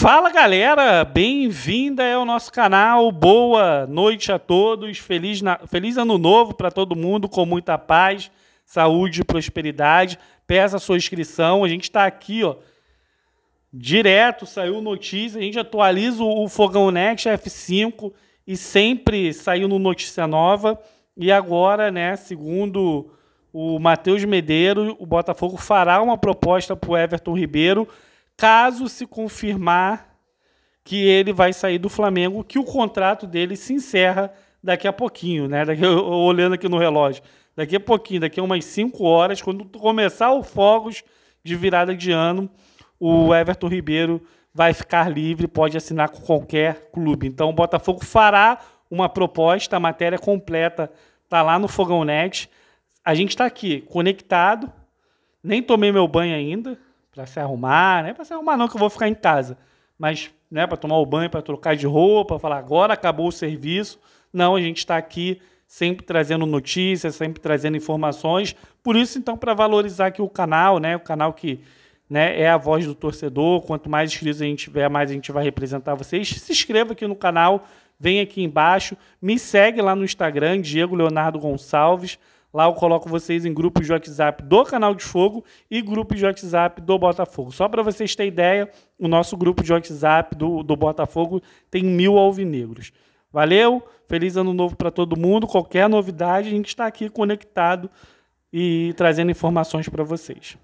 Fala galera, bem-vinda ao nosso canal. Boa noite a todos. Feliz, na... Feliz ano novo para todo mundo, com muita paz, saúde e prosperidade. Peça a sua inscrição. A gente está aqui, ó, direto. Saiu notícia. A gente atualiza o Fogão Next F5 e sempre saiu no notícia nova. E agora, né, segundo o Matheus medeiros o Botafogo fará uma proposta para o Everton Ribeiro caso se confirmar que ele vai sair do Flamengo, que o contrato dele se encerra daqui a pouquinho, né? Daqui, eu, olhando aqui no relógio. Daqui a pouquinho, daqui a umas 5 horas, quando começar o Fogos de virada de ano, o Everton Ribeiro vai ficar livre, pode assinar com qualquer clube. Então o Botafogo fará uma proposta, a matéria completa tá lá no Fogão Net. A gente está aqui conectado, nem tomei meu banho ainda, para se arrumar, né? Para se arrumar não que eu vou ficar em casa, mas né, para tomar o banho, para trocar de roupa, falar agora acabou o serviço. Não, a gente está aqui sempre trazendo notícias, sempre trazendo informações. Por isso, então, para valorizar aqui o canal, né? O canal que né, é a voz do torcedor. Quanto mais inscritos a gente tiver, mais a gente vai representar vocês. Se inscreva aqui no canal, vem aqui embaixo, me segue lá no Instagram, Diego Leonardo Gonçalves. Lá eu coloco vocês em grupos de WhatsApp do Canal de Fogo e grupos de WhatsApp do Botafogo. Só para vocês terem ideia, o nosso grupo de WhatsApp do, do Botafogo tem mil alvinegros. Valeu, feliz ano novo para todo mundo. Qualquer novidade, a gente está aqui conectado e trazendo informações para vocês.